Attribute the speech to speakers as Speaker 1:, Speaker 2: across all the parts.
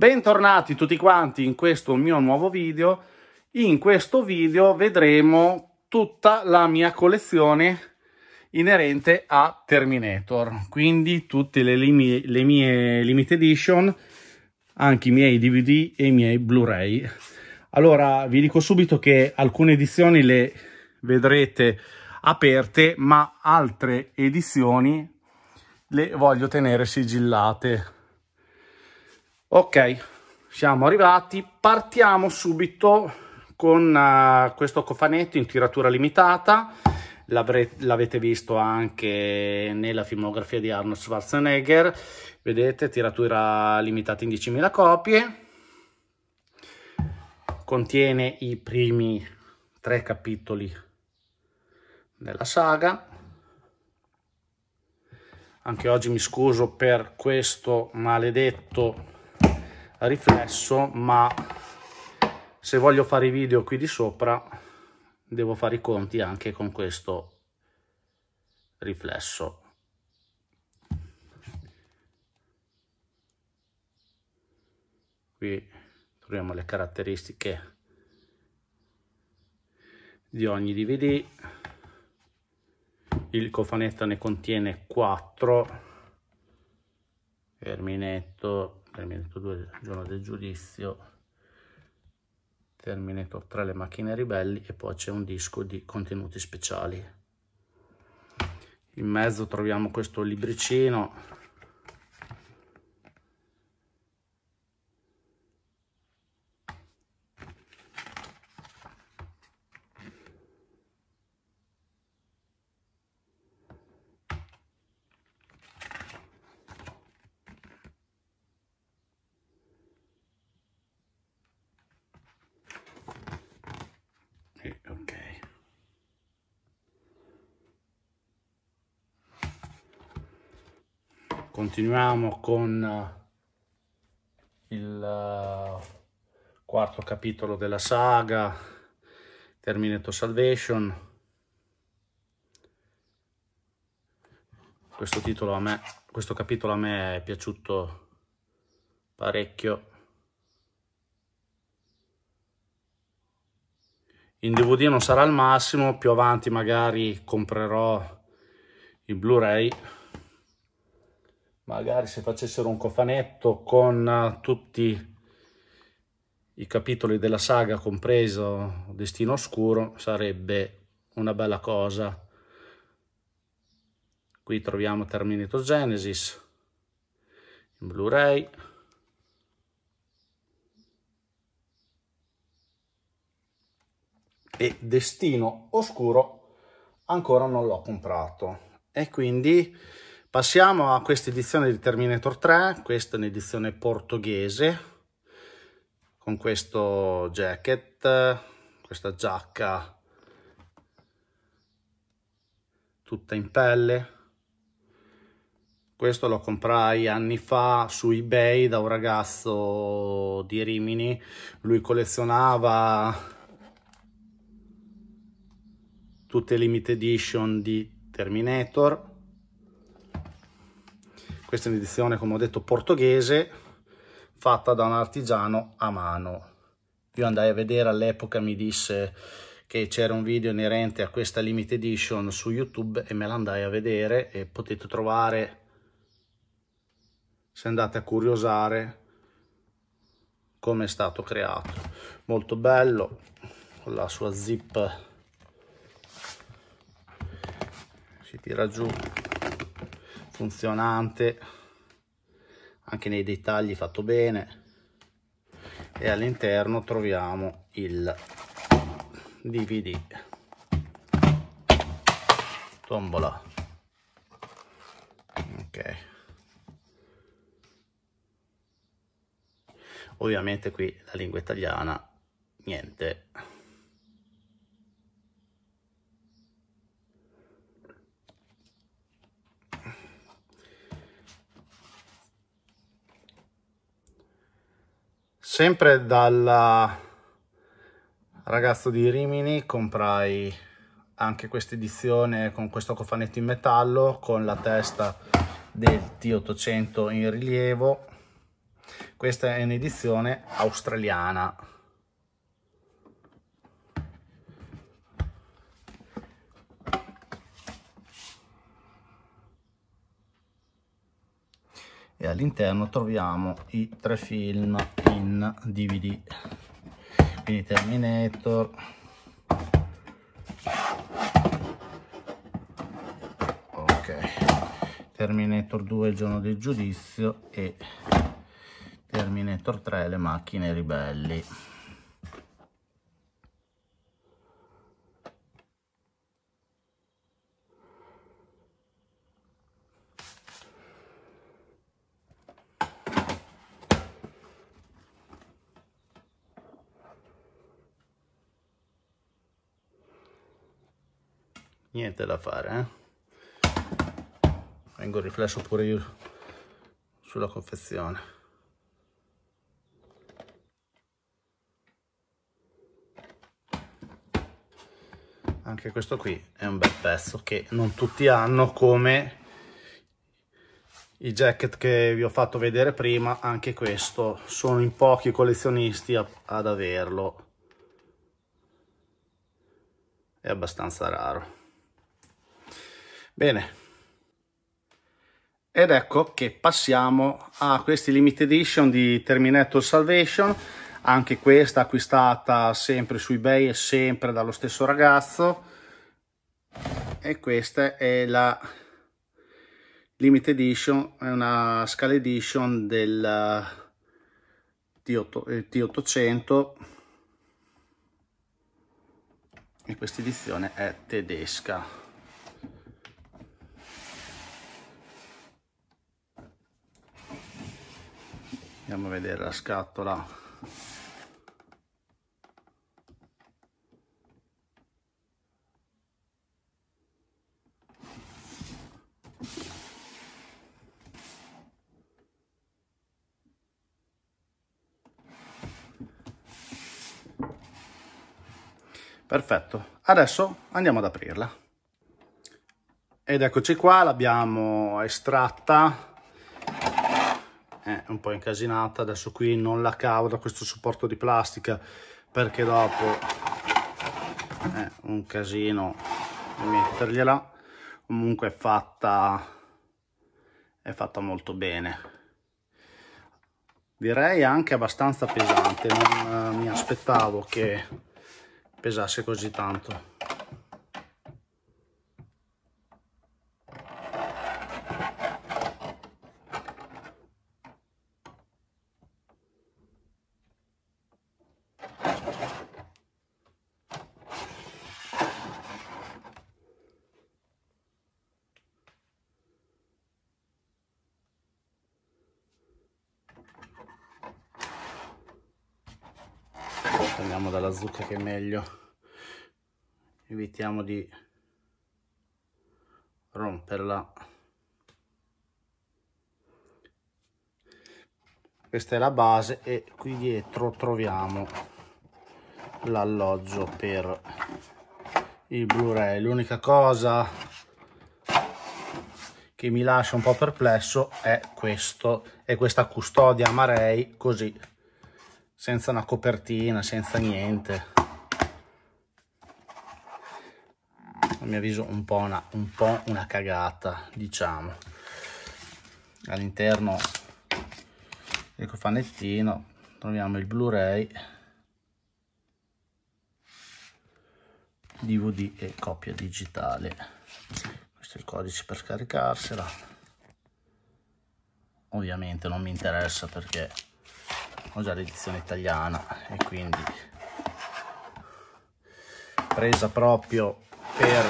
Speaker 1: Bentornati tutti quanti in questo mio nuovo video. In questo video vedremo tutta la mia collezione inerente a Terminator, quindi tutte le, limi le mie limited edition, anche i miei DVD e i miei Blu-ray. Allora, vi dico subito che alcune edizioni le vedrete aperte, ma altre edizioni le voglio tenere sigillate ok siamo arrivati partiamo subito con uh, questo cofanetto in tiratura limitata l'avete visto anche nella filmografia di Arnold Schwarzenegger vedete tiratura limitata in 10.000 copie contiene i primi tre capitoli della saga anche oggi mi scuso per questo maledetto riflesso ma se voglio fare i video qui di sopra devo fare i conti anche con questo riflesso qui troviamo le caratteristiche di ogni dvd il cofanetto ne contiene 4 Terminetto termine 2 giorno del giudizio Terminator 3 le macchine ribelli e poi c'è un disco di contenuti speciali in mezzo troviamo questo libricino continuiamo con eh, il eh, quarto capitolo della saga Terminator Salvation questo titolo a me questo capitolo a me è piaciuto parecchio in DVD non sarà il massimo più avanti magari comprerò il Blu-ray magari se facessero un cofanetto con eh, tutti i capitoli della saga, compreso Destino Oscuro, sarebbe una bella cosa. Qui troviamo Terminator Genesis in Blu-ray. E Destino Oscuro ancora non l'ho comprato e quindi Passiamo a questa edizione di Terminator 3, questa è un'edizione portoghese, con questo jacket, questa giacca tutta in pelle. Questo lo comprai anni fa su eBay da un ragazzo di Rimini. Lui collezionava tutte le limited edition di Terminator questa è un'edizione, come ho detto, portoghese, fatta da un artigiano a mano. Io andai a vedere all'epoca, mi disse che c'era un video inerente a questa limited edition su YouTube e me l'andai a vedere e potete trovare, se andate a curiosare, come è stato creato. Molto bello, con la sua zip si tira giù funzionante anche nei dettagli fatto bene e all'interno troviamo il DVD tombola ok ovviamente qui la lingua italiana niente sempre dal ragazzo di Rimini comprai anche questa edizione con questo cofanetto in metallo con la testa del T800 in rilievo questa è un'edizione australiana all'interno troviamo i tre film in DVD quindi Terminator ok Terminator 2 il giorno del giudizio e Terminator 3 le macchine ribelli niente da fare, eh? Vengo il riflesso pure io sulla confezione. Anche questo qui è un bel pezzo che non tutti hanno come i jacket che vi ho fatto vedere prima, anche questo, sono in pochi collezionisti a, ad averlo. È abbastanza raro. Bene, ed ecco che passiamo a questi limited edition di Terminator Salvation, anche questa acquistata sempre su eBay e sempre dallo stesso ragazzo. E questa è la limited edition, è una scale edition del eh, T800 eh, e questa edizione è tedesca. andiamo a vedere la scatola Perfetto, adesso andiamo ad aprirla. Ed eccoci qua, l'abbiamo estratta è un po' incasinata adesso qui non la cavo da questo supporto di plastica perché dopo è un casino mettergliela comunque è fatta è fatta molto bene direi anche abbastanza pesante non eh, mi aspettavo che pesasse così tanto zucca che è meglio evitiamo di romperla questa è la base e qui dietro troviamo l'alloggio per il blu-ray l'unica cosa che mi lascia un po' perplesso è questo è questa custodia Marei così senza una copertina, senza niente. A mio avviso un po' una, un po una cagata, diciamo. All'interno del ecco cofanettino troviamo il Blu-ray, DVD e copia digitale. Questo è il codice per scaricarsela. Ovviamente non mi interessa perché ho già l'edizione italiana e quindi presa proprio per,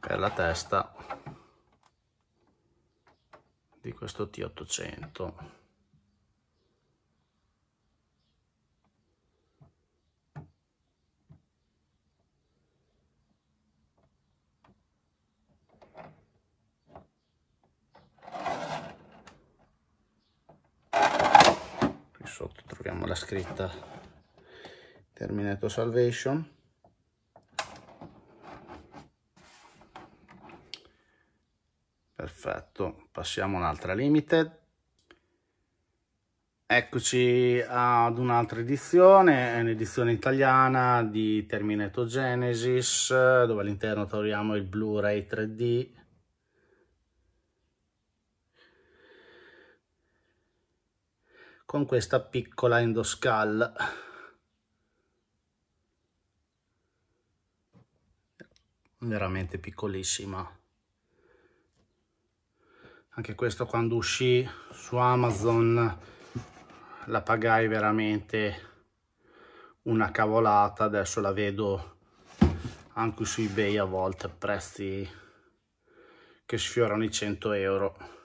Speaker 1: per la testa di questo T800 sotto troviamo la scritta Terminator Salvation perfetto passiamo un'altra limited eccoci ad un'altra edizione è un'edizione italiana di Terminator Genesis dove all'interno troviamo il Blu-ray 3D con questa piccola endoscal veramente piccolissima anche questo quando uscì su amazon la pagai veramente una cavolata adesso la vedo anche su ebay a volte a prezzi che sfiorano i 100 euro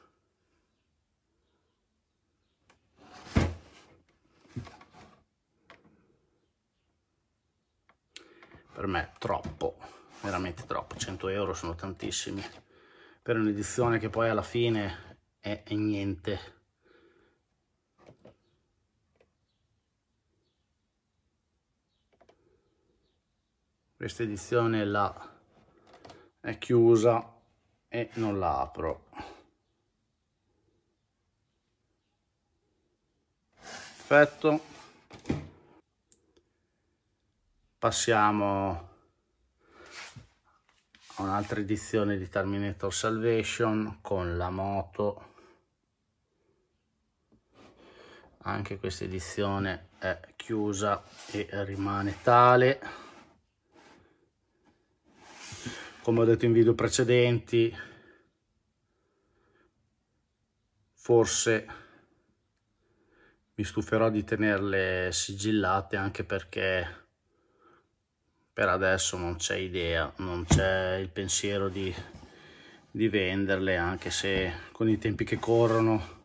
Speaker 1: per me troppo, veramente troppo, 100 euro sono tantissimi, per un'edizione che poi alla fine è, è niente. Questa edizione la è chiusa e non la apro. Perfetto. passiamo a un'altra edizione di Terminator Salvation con la moto anche questa edizione è chiusa e rimane tale come ho detto in video precedenti forse mi stuferò di tenerle sigillate anche perché per adesso non c'è idea, non c'è il pensiero di, di venderle anche se con i tempi che corrono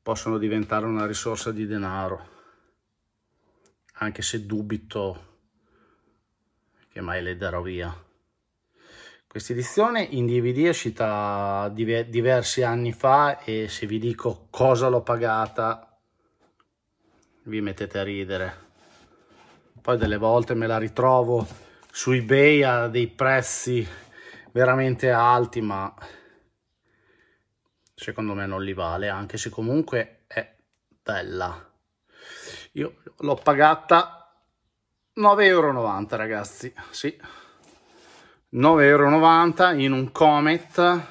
Speaker 1: possono diventare una risorsa di denaro anche se dubito che mai le darò via. Questa edizione in DVD è uscita diversi anni fa e se vi dico cosa l'ho pagata vi mettete a ridere poi delle volte me la ritrovo su ebay a dei prezzi veramente alti ma secondo me non li vale anche se comunque è bella io l'ho pagata 9,90 euro ragazzi sì 9,90 euro in un comet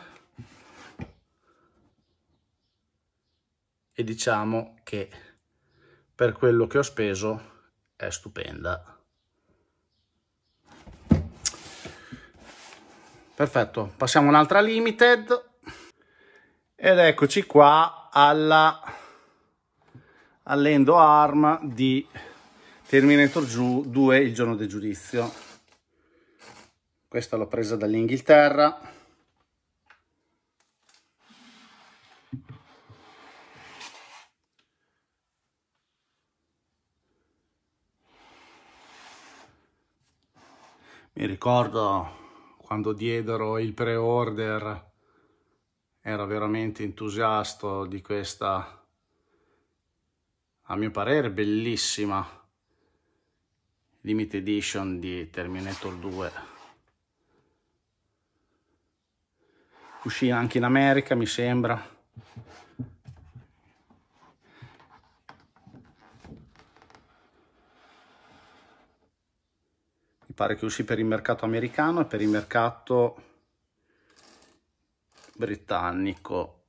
Speaker 1: e diciamo che per quello che ho speso è stupenda perfetto passiamo un'altra limited ed eccoci qua alla all'endo arm di Terminator 2 il giorno del giudizio questa l'ho presa dall'Inghilterra Mi ricordo quando diedero il pre-order, era veramente entusiasta di questa, a mio parere, bellissima limited edition di Terminator 2. Uscì anche in America, mi sembra. pare che uscì per il mercato americano e per il mercato britannico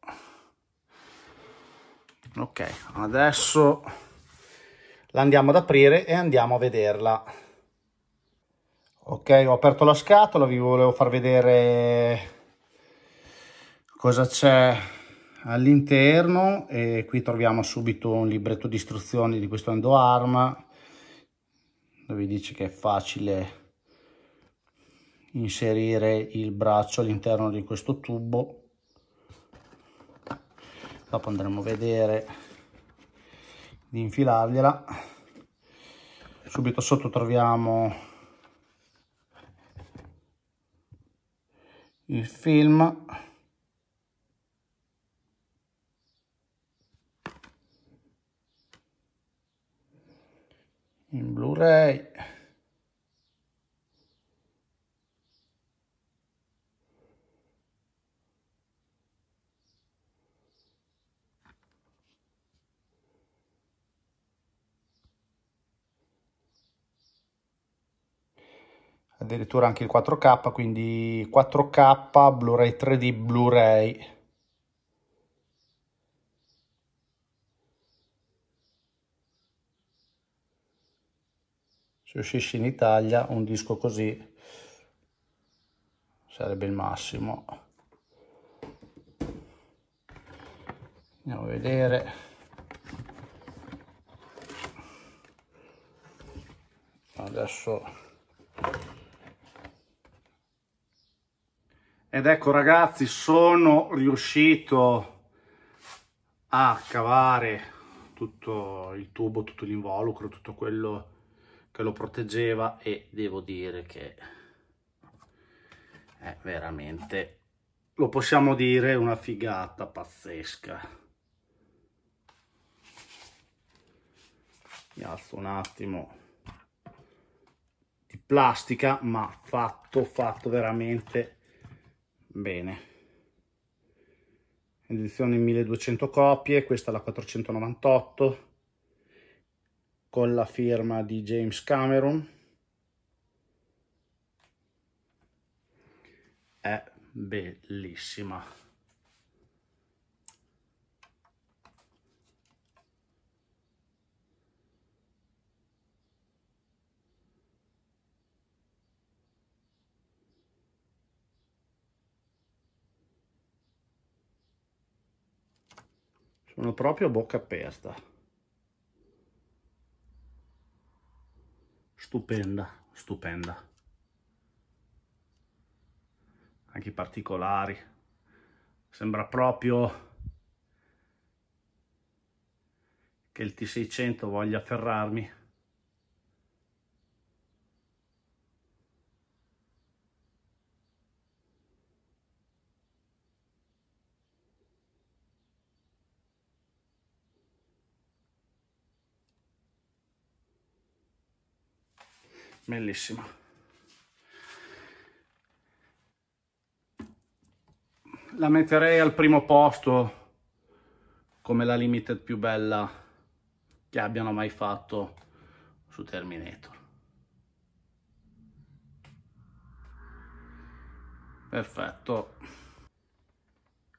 Speaker 1: ok adesso la andiamo ad aprire e andiamo a vederla ok ho aperto la scatola vi volevo far vedere cosa c'è all'interno e qui troviamo subito un libretto di istruzioni di questo endoarm dove dice che è facile inserire il braccio all'interno di questo tubo dopo andremo a vedere di infilargliela subito sotto troviamo il film in blu-ray addirittura anche il 4K, quindi 4K, Blu-ray 3D, Blu-ray. Se uscissi in Italia un disco così sarebbe il massimo. Andiamo a vedere. Adesso Ed ecco ragazzi, sono riuscito a cavare tutto il tubo, tutto l'involucro, tutto quello che lo proteggeva e devo dire che è eh, veramente, lo possiamo dire, una figata pazzesca. Mi alzo un attimo di plastica, ma fatto, fatto veramente bene edizione 1200 copie questa è la 498 con la firma di James Cameron è bellissima sono proprio a bocca aperta stupenda stupenda anche i particolari sembra proprio che il T600 voglia afferrarmi bellissima la metterei al primo posto come la limited più bella che abbiano mai fatto su Terminator perfetto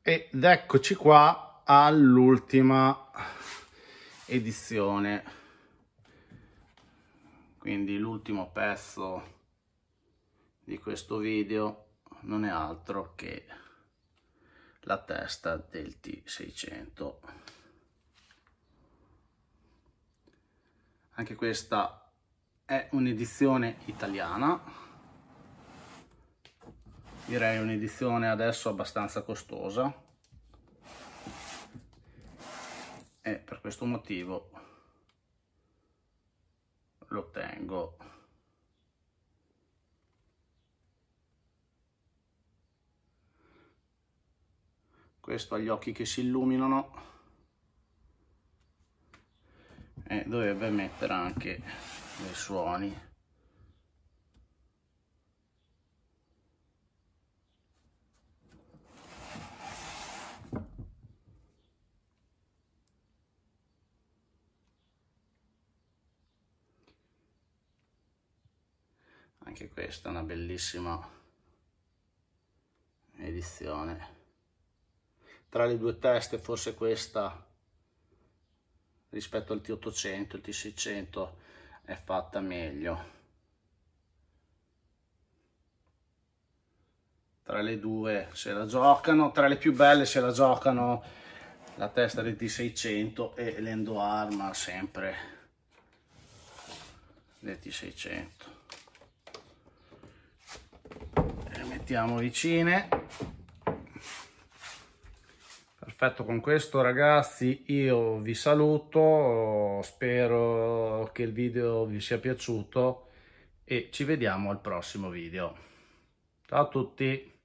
Speaker 1: ed eccoci qua all'ultima edizione quindi l'ultimo pezzo di questo video non è altro che la testa del T600 anche questa è un'edizione italiana direi un'edizione adesso abbastanza costosa e per questo motivo lo tengo questo ha gli occhi che si illuminano e eh, dovrebbe mettere anche dei suoni questa è una bellissima edizione tra le due teste forse questa rispetto al T800 il T600 è fatta meglio tra le due se la giocano tra le più belle se la giocano la testa del T600 e l'endo arma sempre del T600 mettiamo vicine perfetto con questo ragazzi io vi saluto spero che il video vi sia piaciuto e ci vediamo al prossimo video ciao a tutti